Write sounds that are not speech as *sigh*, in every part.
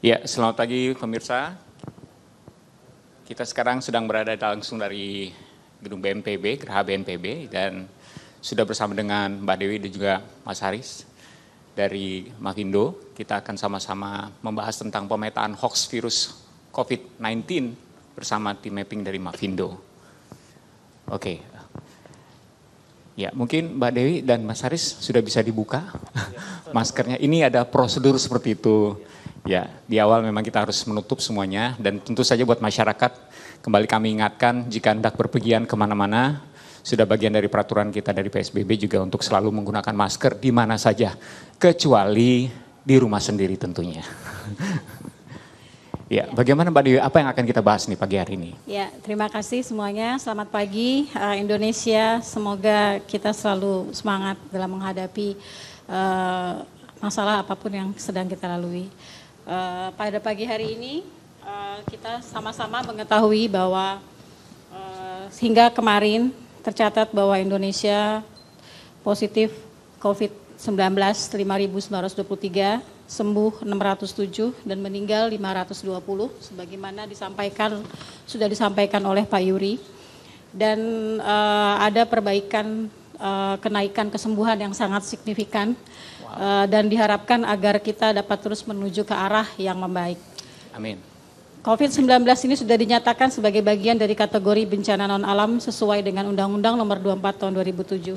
Ya, selamat pagi pemirsa. Kita sekarang sedang berada langsung dari gedung BNPB, Geraha BNPB, dan sudah bersama dengan Mbak Dewi dan juga Mas Haris dari Makindo. Kita akan sama-sama membahas tentang pemetaan hoax virus COVID-19 bersama tim mapping dari Makindo. Oke. Ya, mungkin Mbak Dewi dan Mas Haris sudah bisa dibuka *laughs* maskernya. Ini ada prosedur seperti itu. Ya, di awal memang kita harus menutup semuanya dan tentu saja buat masyarakat kembali kami ingatkan jika hendak berpergian kemana-mana sudah bagian dari peraturan kita dari PSBB juga untuk selalu menggunakan masker di mana saja kecuali di rumah sendiri tentunya. *laughs* Ya, bagaimana Mbak Dewi, apa yang akan kita bahas nih pagi hari ini? Ya, terima kasih semuanya. Selamat pagi uh, Indonesia. Semoga kita selalu semangat dalam menghadapi uh, masalah apapun yang sedang kita lalui. Eh, pada pagi hari ini uh, kita sama-sama mengetahui bahwa uh, hingga kemarin tercatat bahwa Indonesia positif COVID-19 5.923, sembuh 607 dan meninggal 520 sebagaimana disampaikan sudah disampaikan oleh Pak Yuri dan uh, ada perbaikan uh, kenaikan kesembuhan yang sangat signifikan Eh, dan diharapkan agar kita dapat terus menuju ke arah yang membaik. Amin. COVID-19 ini sudah dinyatakan sebagai bagian dari kategori bencana non-alam sesuai dengan Undang-Undang Nomor 24 Tahun 2007.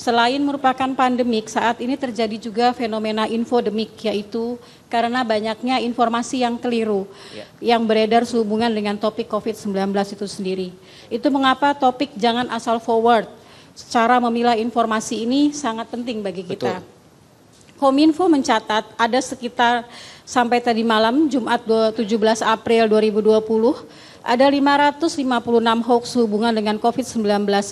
Selain merupakan pandemik, saat ini terjadi juga fenomena infodemik, yaitu karena banyaknya informasi yang keliru ya. yang beredar sehubungan dengan topik COVID-19 itu sendiri. Itu mengapa topik jangan asal forward, cara memilah informasi ini sangat penting bagi kita. Betul. Kominfo mencatat ada sekitar sampai tadi malam Jumat 17 April 2020 ada 556 hoax hubungan dengan COVID-19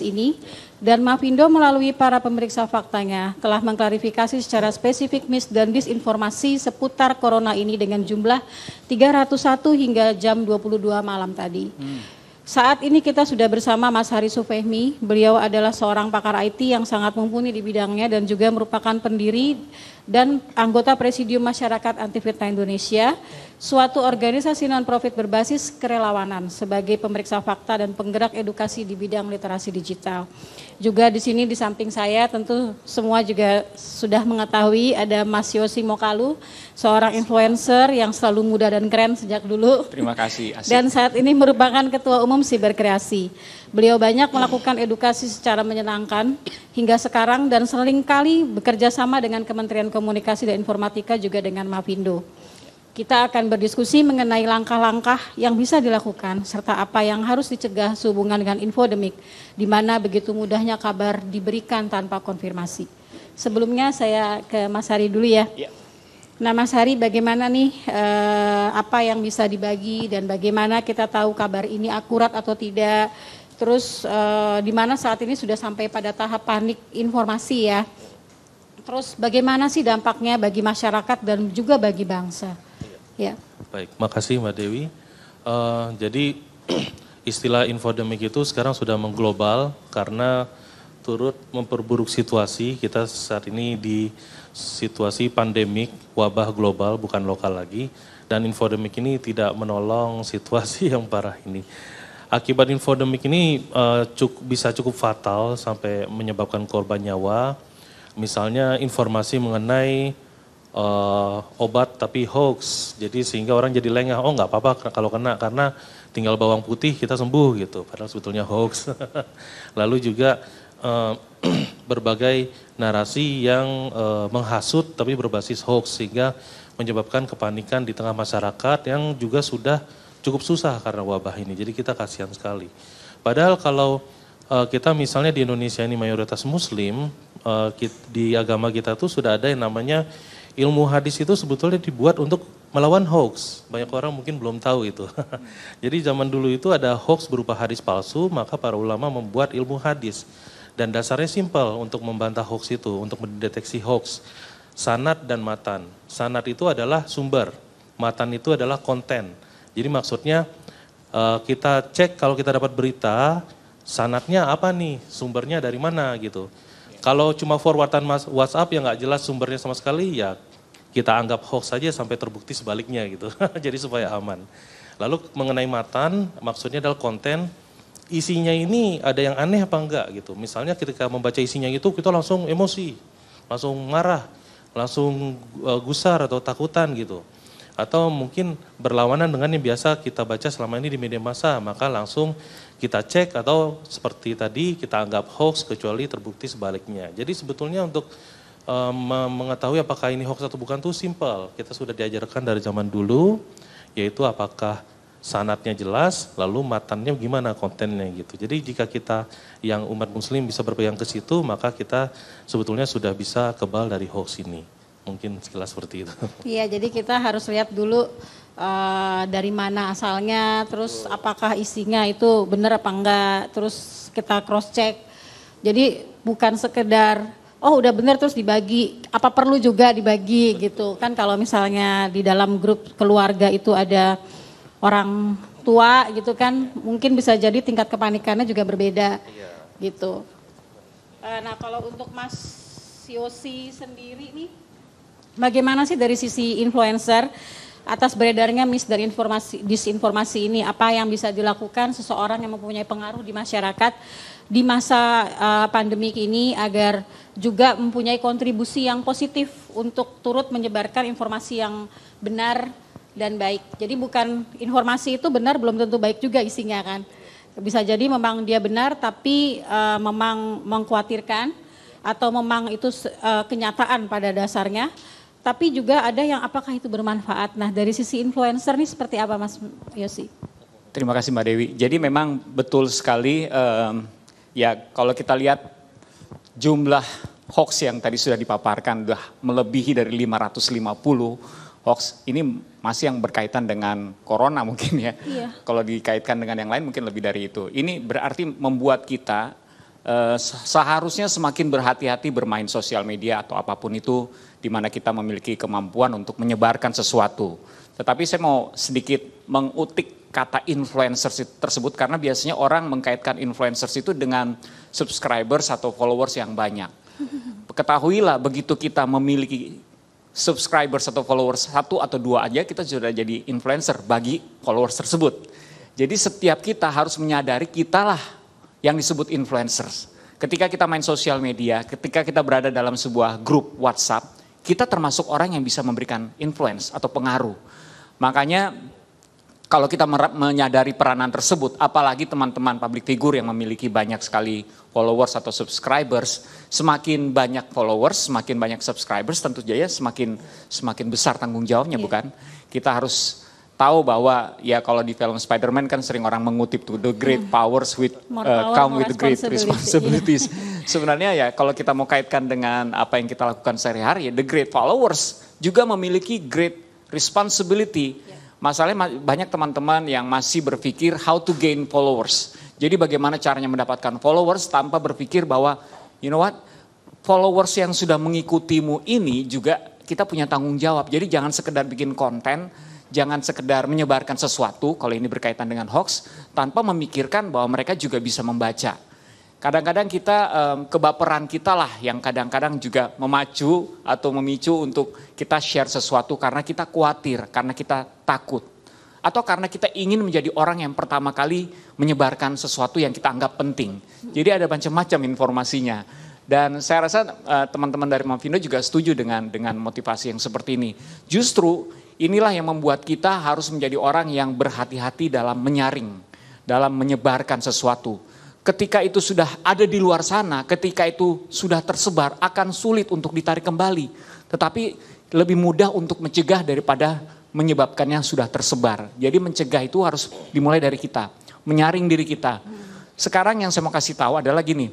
ini dan Mavindo melalui para pemeriksa faktanya telah mengklarifikasi secara spesifik mis dan disinformasi seputar corona ini dengan jumlah 301 hingga jam 22 malam tadi. Hmm. Saat ini kita sudah bersama Mas Hari Sufehmi. Beliau adalah seorang pakar IT yang sangat mumpuni di bidangnya dan juga merupakan pendiri dan anggota Presidium Masyarakat Anti Fitnah Indonesia, suatu organisasi non-profit berbasis kerelawanan sebagai pemeriksa fakta dan penggerak edukasi di bidang literasi digital. Juga di sini di samping saya tentu semua juga sudah mengetahui ada Mas Yosi Mokalu, seorang influencer yang selalu muda dan keren sejak dulu. Terima kasih. Asik. Dan saat ini merupakan Ketua Umum Siberkreasi. Beliau banyak melakukan edukasi secara menyenangkan hingga sekarang dan seringkali bekerja sama dengan Kementerian Komunikasi dan Informatika juga dengan Mavindo. Kita akan berdiskusi mengenai langkah-langkah yang bisa dilakukan serta apa yang harus dicegah sehubungan dengan infodemik di mana begitu mudahnya kabar diberikan tanpa konfirmasi. Sebelumnya saya ke Mas Hari dulu ya. ya. Nah, Mas Hari, bagaimana nih eh, apa yang bisa dibagi dan bagaimana kita tahu kabar ini akurat atau tidak? Terus eh, di mana saat ini sudah sampai pada tahap panik informasi ya. Terus bagaimana sih dampaknya bagi masyarakat dan juga bagi bangsa? Ya. Baik, makasih Mbak Dewi. Uh, jadi *clears throat* istilah infodemik itu sekarang sudah mengglobal karena turut memperburuk situasi kita saat ini di situasi pandemik wabah global bukan lokal lagi dan infodemik ini tidak menolong situasi *laughs* yang parah ini. Akibat infodemik ini uh, eh, cukup, bisa cukup fatal sampai menyebabkan korban nyawa. Misalnya informasi mengenai uh, obat tapi hoax, jadi sehingga orang jadi lengah. Oh nggak apa-apa kalau kena karena tinggal bawang putih kita sembuh gitu. Padahal sebetulnya hoax. *laughs* Lalu juga uh, *clears throat* berbagai narasi yang uh, menghasut tapi berbasis hoax sehingga menyebabkan kepanikan di tengah masyarakat yang juga sudah cukup susah karena wabah ini. Jadi kita kasihan sekali. Padahal kalau uh, kita misalnya di Indonesia ini mayoritas muslim, uh, di agama kita tuh sudah ada yang namanya ilmu hadis itu sebetulnya dibuat untuk melawan hoax. Banyak orang mungkin belum tahu itu. *laughs* Jadi zaman dulu itu ada hoax berupa hadis palsu, maka para ulama membuat ilmu hadis. Dan dasarnya simpel untuk membantah hoax itu, untuk mendeteksi hoax. Sanat dan matan. Sanat itu adalah sumber, matan itu adalah konten. Jadi maksudnya eh, kita cek kalau kita dapat berita, sanatnya apa nih, sumbernya dari mana gitu. Kalau cuma forwardan WhatsApp yang nggak jelas sumbernya sama sekali, ya kita anggap hoax saja sampai terbukti sebaliknya gitu. *laughs* Jadi supaya aman. Lalu mengenai matan, maksudnya adalah konten isinya ini ada yang aneh apa enggak gitu. Misalnya ketika membaca isinya itu kita langsung emosi, langsung marah, langsung eh, gusar atau takutan gitu atau mungkin berlawanan dengan yang biasa kita baca selama ini di media massa, maka langsung kita cek atau seperti tadi kita anggap hoax kecuali terbukti sebaliknya. Jadi sebetulnya untuk um, mengetahui apakah ini hoax atau bukan itu simpel. Kita sudah diajarkan dari zaman dulu yaitu apakah sanatnya jelas, lalu matannya gimana kontennya gitu. Jadi jika kita yang umat muslim bisa berpegang ke situ, maka kita sebetulnya sudah bisa kebal dari hoax ini mungkin sekilas seperti itu. *laughs* Iya, jadi kita harus lihat dulu uh, dari mana asalnya, terus apakah isinya itu benar apa enggak, terus kita cross check. Jadi bukan sekedar oh udah benar terus dibagi, apa perlu juga dibagi gitu. Kan kalau misalnya di dalam grup keluarga itu ada orang tua gitu kan, mungkin bisa jadi tingkat kepanikannya juga berbeda. Iya. Gitu. Eh, nah, kalau untuk Mas Yosi sendiri nih bagaimana sih dari sisi influencer atas beredarnya mis dan informasi disinformasi ini apa yang bisa dilakukan seseorang yang mempunyai pengaruh di masyarakat di masa uh, eh, pandemik ini agar juga mempunyai kontribusi yang positif untuk turut menyebarkan informasi yang benar dan baik. Jadi bukan informasi itu benar belum tentu baik juga isinya kan. Bisa jadi memang dia benar tapi uh, memang mengkhawatirkan atau memang itu uh, kenyataan pada dasarnya tapi juga ada yang apakah itu bermanfaat. Nah dari sisi influencer nih seperti apa Mas Yosi? Terima kasih Mbak Dewi. Jadi memang betul sekali um, ya kalau kita lihat jumlah hoax yang tadi sudah dipaparkan sudah melebihi dari 550 hoax ini masih yang berkaitan dengan corona mungkin ya. Iya. Kalau dikaitkan dengan yang lain mungkin lebih dari itu. Ini berarti membuat kita eh, seharusnya semakin berhati-hati bermain sosial media atau apapun itu di mana kita memiliki kemampuan untuk menyebarkan sesuatu. Tetapi saya mau sedikit mengutik kata influencers tersebut karena biasanya orang mengkaitkan influencers itu dengan subscribers atau followers yang banyak. Ketahuilah begitu kita memiliki subscribers atau followers satu atau dua aja kita sudah jadi influencer bagi followers tersebut. Jadi setiap kita harus menyadari kitalah yang disebut influencers. Ketika kita main sosial media, ketika kita berada dalam sebuah grup WhatsApp, kita termasuk orang yang bisa memberikan influence atau pengaruh. Makanya kalau kita menyadari peranan tersebut, apalagi teman-teman public figure yang memiliki banyak sekali followers atau subscribers, semakin banyak followers, semakin banyak subscribers, tentu saja semakin semakin besar tanggung jawabnya, yeah. bukan? Kita harus tahu bahwa ya kalau di film Spider-Man kan sering orang mengutip tuh the great iya. powers with uh, come with great responsibilities. Iya sebenarnya ya kalau kita mau kaitkan dengan apa yang kita lakukan sehari-hari, the great followers juga memiliki great responsibility. Ya. Masalahnya banyak teman-teman yang masih berpikir how to gain followers. Jadi bagaimana caranya mendapatkan followers tanpa berpikir bahwa you know what? Followers yang sudah mengikutimu ini juga kita punya tanggung jawab. Jadi jangan sekedar bikin konten, jangan sekedar menyebarkan sesuatu kalau ini berkaitan dengan hoax tanpa memikirkan bahwa mereka juga bisa membaca Kadang-kadang kita um, kebaperan kita lah yang kadang-kadang juga memacu atau memicu untuk kita share sesuatu karena kita khawatir, karena kita takut. Atau karena kita ingin menjadi orang yang pertama kali menyebarkan sesuatu yang kita anggap penting. Jadi ada macam-macam informasinya. Dan saya rasa eh, teman-teman uh, dari Mavindo juga setuju dengan dengan motivasi yang seperti ini. Justru inilah yang membuat kita harus menjadi orang yang berhati-hati dalam menyaring, dalam menyebarkan sesuatu ketika itu sudah ada di luar sana, ketika itu sudah tersebar, akan sulit untuk ditarik kembali. Tetapi lebih mudah untuk mencegah daripada menyebabkannya sudah tersebar. Jadi mencegah itu harus dimulai dari kita, menyaring diri kita. Sekarang yang saya mau kasih tahu adalah gini,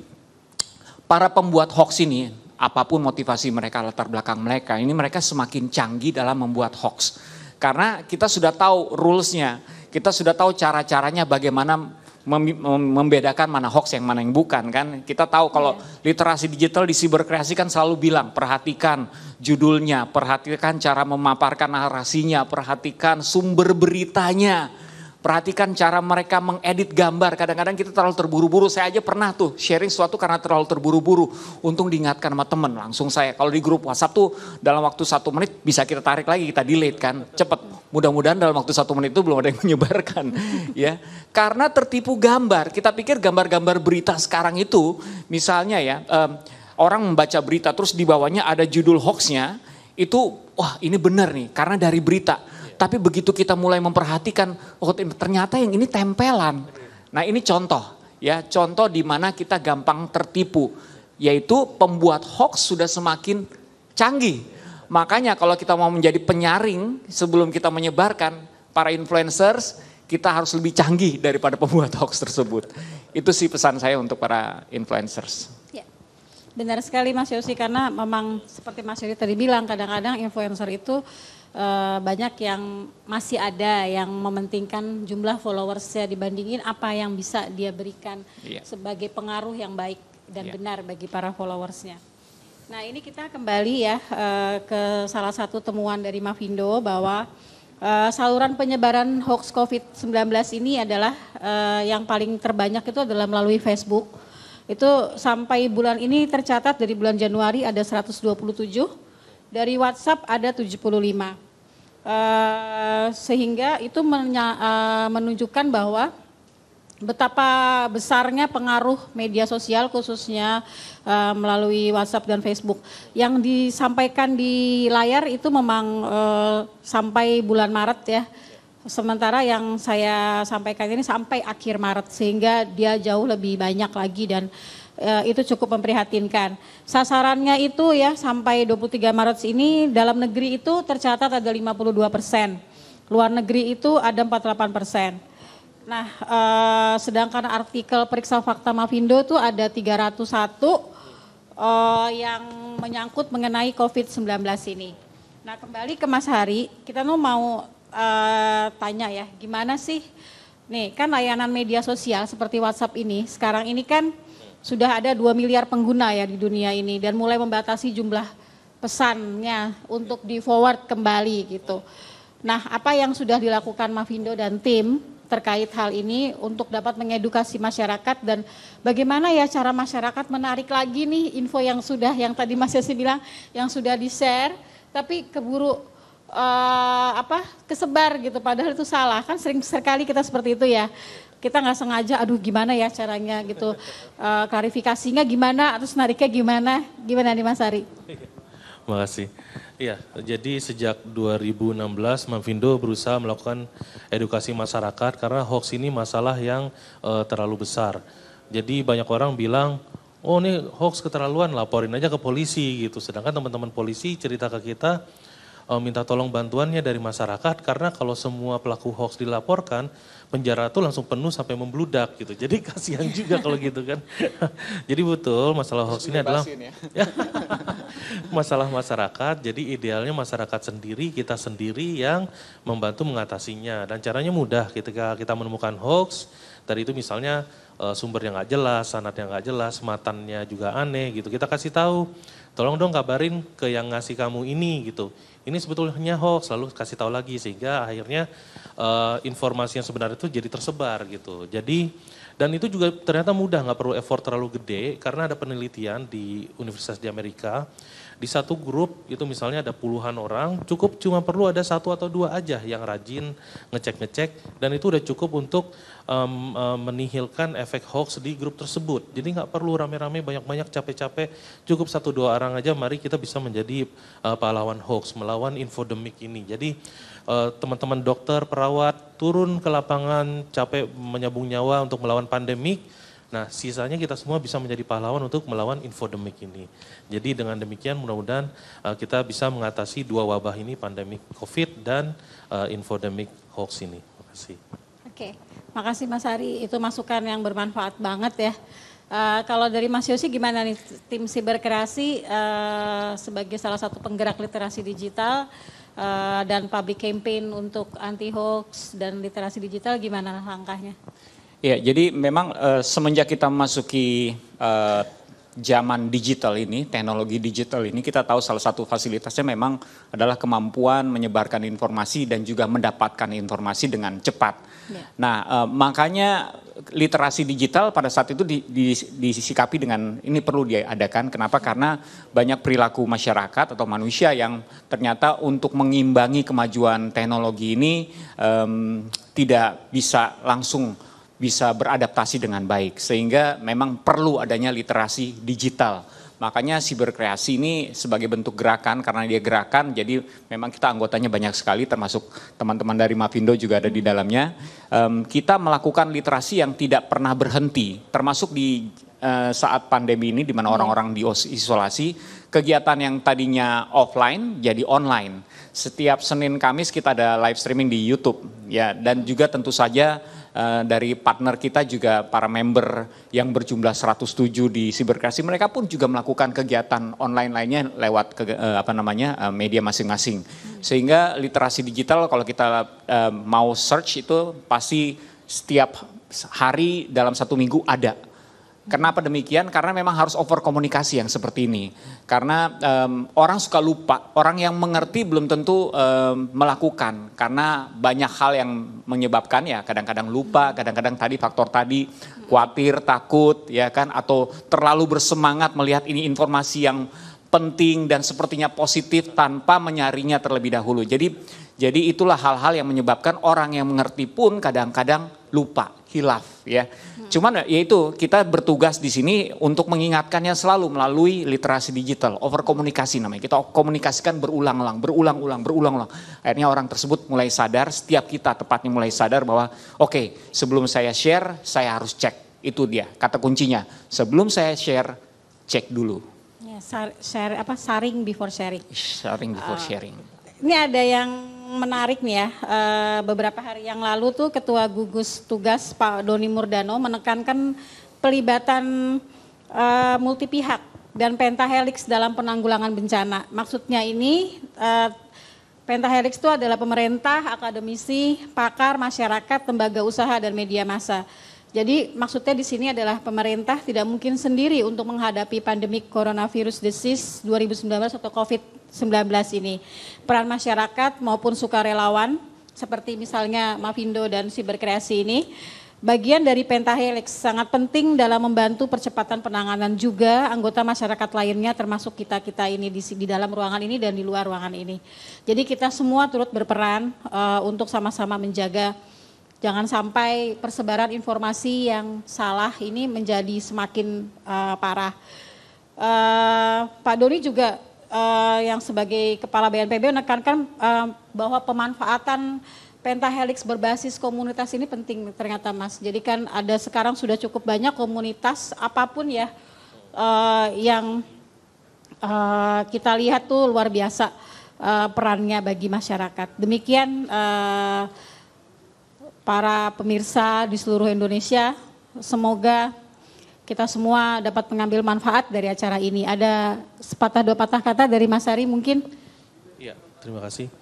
para pembuat hoax ini, apapun motivasi mereka, latar belakang mereka, ini mereka semakin canggih dalam membuat hoax. Karena kita sudah tahu rulesnya, kita sudah tahu cara-caranya bagaimana membedakan mana hoax yang mana yang bukan kan. Kita tahu kalau yeah. literasi digital di siber kreasi kan selalu bilang perhatikan judulnya, perhatikan cara memaparkan narasinya, perhatikan sumber beritanya Perhatikan cara mereka mengedit gambar. Kadang-kadang kita terlalu terburu-buru. Saya aja pernah tuh sharing sesuatu karena terlalu terburu-buru. Untung diingatkan sama temen langsung saya. Kalau di grup WhatsApp tuh dalam waktu satu menit bisa kita tarik lagi, kita delete kan. Cepet. Mudah-mudahan dalam waktu satu menit itu belum ada yang *laughs* menyebarkan. ya Karena tertipu gambar. Kita pikir gambar-gambar berita sekarang itu misalnya ya. Um, orang membaca berita terus di bawahnya ada judul hoaxnya. Itu wah ini benar nih karena dari berita tapi begitu kita mulai memperhatikan, oh ternyata yang ini tempelan. Nah ini contoh ya, contoh di mana kita gampang tertipu. Yaitu pembuat hoax sudah semakin canggih. Makanya kalau kita mau menjadi penyaring sebelum kita menyebarkan para influencers, kita harus lebih canggih daripada pembuat *laughs* hoax tersebut. Itu sih pesan saya untuk para influencers. Ya. Benar sekali Mas Yosi karena memang seperti Mas Yosi tadi bilang kadang-kadang influencer itu Eh, banyak yang masih ada yang mementingkan jumlah followersnya dibandingin apa yang bisa dia berikan yeah. sebagai pengaruh yang baik dan yeah. benar bagi para followersnya. Nah ini kita kembali ya eh, ke salah satu temuan dari Mavindo bahwa eh, saluran penyebaran hoax COVID-19 ini adalah yang paling terbanyak itu adalah melalui Facebook. Itu sampai bulan ini tercatat dari bulan Januari ada 127, dari WhatsApp ada 75. Eh, sehingga itu eh, menunjukkan bahwa betapa besarnya pengaruh media sosial khususnya eh, melalui WhatsApp dan Facebook. Yang disampaikan di layar itu memang sampai bulan Maret ya. Sementara yang saya sampaikan ini sampai akhir Maret sehingga dia jauh lebih banyak lagi dan Eh, itu cukup memprihatinkan. Sasarannya itu ya sampai 23 Maret ini dalam negeri itu tercatat ada 52 persen, luar negeri itu ada 48 persen. Nah, eh, sedangkan artikel periksa fakta Mavindo itu ada 301 eh, yang menyangkut mengenai COVID-19 ini. Nah, kembali ke Mas Hari, kita mau eh, tanya ya, gimana sih Nih, kan layanan media sosial seperti WhatsApp ini, sekarang ini kan sudah ada 2 miliar pengguna ya di dunia ini dan mulai membatasi jumlah pesannya untuk di forward kembali gitu. Nah, apa yang sudah dilakukan Mavindo dan tim terkait hal ini untuk dapat mengedukasi masyarakat dan bagaimana ya cara masyarakat menarik lagi nih info yang sudah yang tadi Mas Yesi bilang yang sudah di-share tapi keburu uh, apa kesebar gitu padahal itu salah kan sering sekali kita seperti itu ya kita nggak sengaja aduh gimana ya caranya gitu e, klarifikasinya gimana terus nariknya gimana gimana nih Mas Ari *laughs* kasih. Iya, jadi sejak 2016 Mavindo berusaha melakukan edukasi masyarakat karena hoax ini masalah yang e, terlalu besar. Jadi banyak orang bilang, "Oh, ini hoax keterlaluan, laporin aja ke polisi." gitu. Sedangkan teman-teman polisi cerita ke kita, uh, minta tolong bantuannya dari masyarakat karena kalau semua pelaku hoax dilaporkan penjara itu langsung penuh sampai membludak gitu. Jadi *laughs* kasihan juga kalau gitu kan. *laughs* jadi betul masalah hoax ini adalah ya. *laughs* masalah masyarakat. Jadi idealnya masyarakat sendiri, kita sendiri yang membantu mengatasinya dan caranya mudah ketika kita menemukan hoax Tadi itu misalnya eh, sumber yang nggak jelas, sanat yang nggak jelas, sematannya juga aneh gitu. Kita kasih tahu, tolong dong kabarin ke yang ngasih kamu ini gitu. Ini sebetulnya hoax, lalu kasih tahu lagi sehingga akhirnya uh, informasi yang sebenarnya itu jadi tersebar gitu. Jadi dan itu juga ternyata mudah, nggak perlu effort terlalu gede karena ada penelitian di universitas di Amerika di satu grup itu misalnya ada puluhan orang, cukup cuma perlu ada satu atau dua aja yang rajin ngecek-ngecek dan itu udah cukup untuk um, um, menihilkan efek hoax di grup tersebut. Jadi nggak perlu rame-rame banyak-banyak capek-capek, cukup satu dua orang aja. Mari kita bisa menjadi uh, pahlawan hoax melawan infodemik ini. Jadi e, teman-teman dokter, perawat turun ke lapangan capek menyambung nyawa untuk melawan pandemik Nah, sisanya kita semua bisa menjadi pahlawan untuk melawan infodemik ini. Jadi dengan demikian mudah-mudahan uh, kita bisa mengatasi dua wabah ini, pandemi COVID dan uh, infodemik hoax ini. Terima kasih. Oke, makasih Mas Ari. Itu masukan yang bermanfaat banget ya. Uh, kalau dari Mas Yosi gimana nih tim siberkreasi uh, sebagai salah satu penggerak literasi digital uh, dan public campaign untuk anti hoax dan literasi digital gimana langkahnya? Ya, jadi memang uh, semenjak kita masuki uh, zaman digital ini, teknologi digital ini, kita tahu salah satu fasilitasnya memang adalah kemampuan menyebarkan informasi dan juga mendapatkan informasi dengan cepat. Ya. Nah, e, makanya literasi digital pada saat itu di, di, disikapi dengan ini perlu diadakan. Kenapa? Karena banyak perilaku masyarakat atau manusia yang ternyata untuk mengimbangi kemajuan teknologi ini um, tidak bisa langsung bisa beradaptasi dengan baik. Sehingga memang perlu adanya literasi digital. Makanya siberkreasi ini sebagai bentuk gerakan karena dia gerakan jadi memang kita anggotanya banyak sekali termasuk teman-teman dari Mavindo juga ada di dalamnya. Um, kita melakukan literasi yang tidak pernah berhenti termasuk di uh, saat pandemi ini di mana iya. orang-orang diisolasi kegiatan yang tadinya offline jadi online. Setiap Senin Kamis kita ada live streaming di YouTube ya dan juga tentu saja Eh, dari partner kita juga para member yang berjumlah 107 di Siberkreasi mereka pun juga melakukan kegiatan online lainnya lewat ke, eh, apa namanya eh, media masing-masing sehingga literasi digital kalau kita mau search itu pasti setiap hari dalam satu minggu ada Kenapa demikian? Karena memang harus over komunikasi yang seperti ini. Karena um, orang suka lupa, orang yang mengerti belum tentu um, melakukan. Karena banyak hal yang menyebabkan ya kadang-kadang lupa, kadang-kadang tadi faktor tadi khawatir, takut, ya kan? Atau terlalu bersemangat melihat ini informasi yang penting dan sepertinya positif tanpa menyarinya terlebih dahulu. Jadi, jadi itulah hal-hal yang menyebabkan orang yang mengerti pun kadang-kadang lupa, hilaf ya. Hmm. Cuman yaitu kita bertugas di sini untuk mengingatkannya selalu melalui literasi digital, over komunikasi namanya. Kita komunikasikan berulang-ulang, berulang-ulang, berulang-ulang. Akhirnya orang tersebut mulai sadar, setiap kita tepatnya mulai sadar bahwa oke, okay, sebelum saya share, saya harus cek. Itu dia kata kuncinya. Sebelum saya share, cek dulu. Ya, share apa sharing before sharing. Sharing before uh, sharing. Ini ada yang menarik nih ya, eh, beberapa hari yang lalu tuh Ketua Gugus Tugas Pak Doni Murdano menekankan pelibatan eh, multi pihak dan pentahelix dalam penanggulangan bencana. Maksudnya ini eh, pentahelix itu adalah pemerintah, akademisi, pakar, masyarakat, lembaga usaha dan media massa. Jadi maksudnya di sini adalah pemerintah tidak mungkin sendiri untuk menghadapi pandemi coronavirus disease 2019 atau COVID-19 ini. Peran masyarakat maupun sukarelawan seperti misalnya Mavindo dan Siberkreasi ini bagian dari Pentahelix sangat penting dalam membantu percepatan penanganan juga anggota masyarakat lainnya termasuk kita-kita ini di, di dalam ruangan ini dan di luar ruangan ini. Jadi kita semua turut berperan uh, untuk sama-sama menjaga jangan sampai persebaran informasi yang salah ini menjadi semakin uh, parah. Uh, Pak Doni juga uh, yang sebagai kepala BNPB menekankan uh, bahwa pemanfaatan pentahelix berbasis komunitas ini penting ternyata Mas. Jadi kan ada sekarang sudah cukup banyak komunitas apapun ya uh, yang uh, kita lihat tuh luar biasa uh, perannya bagi masyarakat. Demikian uh, para pemirsa di seluruh Indonesia. Semoga kita semua dapat mengambil manfaat dari acara ini. Ada sepatah dua patah kata dari Mas Ari mungkin? Ya, terima kasih.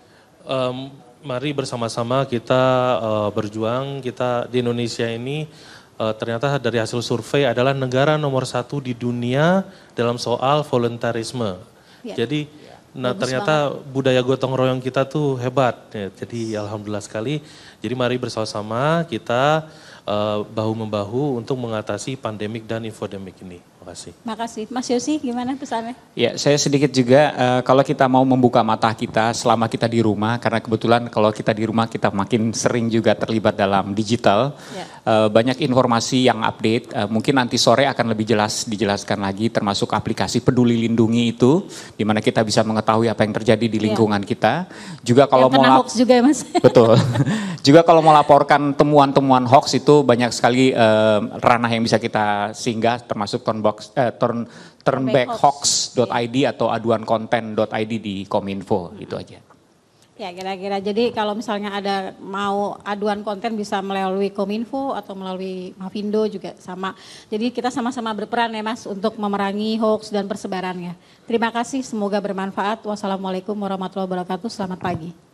Um, mari bersama-sama kita uh, berjuang. Kita di Indonesia ini uh, ternyata dari hasil survei adalah negara nomor satu di dunia dalam soal voluntarisme. Ya. Jadi, ya. nah ternyata banget. budaya gotong royong kita tuh hebat. Ya, jadi alhamdulillah sekali jadi mari bersama-sama kita eh, bahu membahu untuk mengatasi pandemik dan infodemik ini. Makasih. Makasih. Mas Yosi, gimana pesannya? Ya, saya sedikit juga uh, kalau kita mau membuka mata kita selama kita di rumah, karena kebetulan kalau kita di rumah kita makin sering juga terlibat dalam digital, ya. uh, banyak informasi yang update. Uh, mungkin nanti sore akan lebih jelas dijelaskan lagi, termasuk aplikasi Peduli Lindungi itu, di mana kita bisa mengetahui apa yang terjadi di ya. lingkungan ya. kita. Juga kalau mau hoax juga ya, Mas. *laughs* Betul. juga kalau mau laporkan temuan-temuan hoax itu banyak sekali uh, ranah yang bisa kita singgah, termasuk konbok turn, eh, turn, turnbackhawks.id atau aduankonten.id di Kominfo hmm. itu aja. Ya kira-kira jadi kalau misalnya ada mau aduan konten bisa melalui Kominfo atau melalui Mavindo juga sama. Jadi kita sama-sama berperan ya Mas untuk memerangi hoax dan persebarannya. Terima kasih, semoga bermanfaat. Wassalamualaikum warahmatullahi wabarakatuh. Selamat pagi.